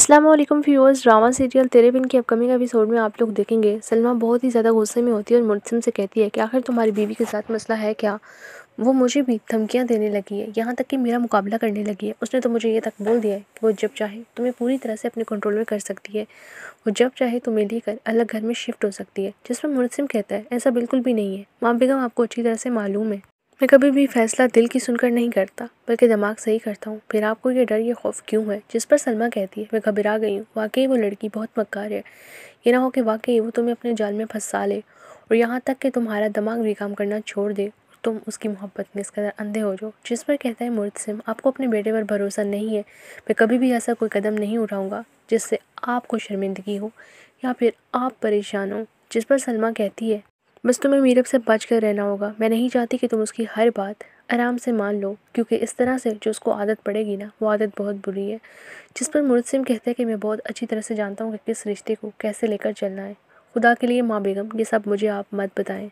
Aslam viewers drama serial तेरे बिन के upcoming episode में आप लोग देखेंगे सलमा बहुत ही ज़्यादा गुस्से में होती है और मुलसिम से कहती है कि आखिर तुम्हारी बीवी के साथ मसला है क्या वो मुझे भी धमकियाँ देने लगी है यहाँ तक कि मेरा मुकाबला करने लगी है उसने तो मुझे ये तक बोल दिया है कि वो जब चाहे तुम्हें पूरी तरह से अपने कंट्रोल में कर सकती है वो जब चाहे तुम्हें लेकर अलग घर में शिफ्ट हो सकती है जिस पर मुलसिम कहता है ऐसा बिल्कुल भी नहीं है माँ बेगम आपको अच्छी तरह से मालूम है मैं कभी भी फैसला दिल की सुनकर नहीं करता बल्कि दिमाग से ही करता हूँ फिर आपको ये डर ये खौफ क्यों है जिस पर सलमा कहती है मैं घबरा गई हूँ वाकई वो लड़की बहुत मक्कार है ये ना हो कि वाकई वो तुम्हें अपने जाल में फंसा ले और यहाँ तक कि तुम्हारा दिमाग भी काम करना छोड़ दे तुम उसकी मोहब्बत में इस कदर अंधे हो जाओ जिस पर कहता है मुर्तसिम आपको अपने बेटे पर भरोसा नहीं है मैं कभी भी ऐसा कोई कदम नहीं उठाऊँगा जिससे आपको शर्मिंदगी हो या फिर आप परेशान हो जिस पर सलमा कहती है बस तुम्हें मीरब से बच कर रहना होगा मैं नहीं चाहती कि तुम उसकी हर बात आराम से मान लो क्योंकि इस तरह से जो उसको आदत पड़ेगी ना वो आदत बहुत बुरी है जिस पर मुनसिम कहते हैं कि मैं बहुत अच्छी तरह से जानता हूँ कि किस रिश्ते को कैसे लेकर चलना है खुदा के लिए माँ बेगम ये सब मुझे आप मत बताएं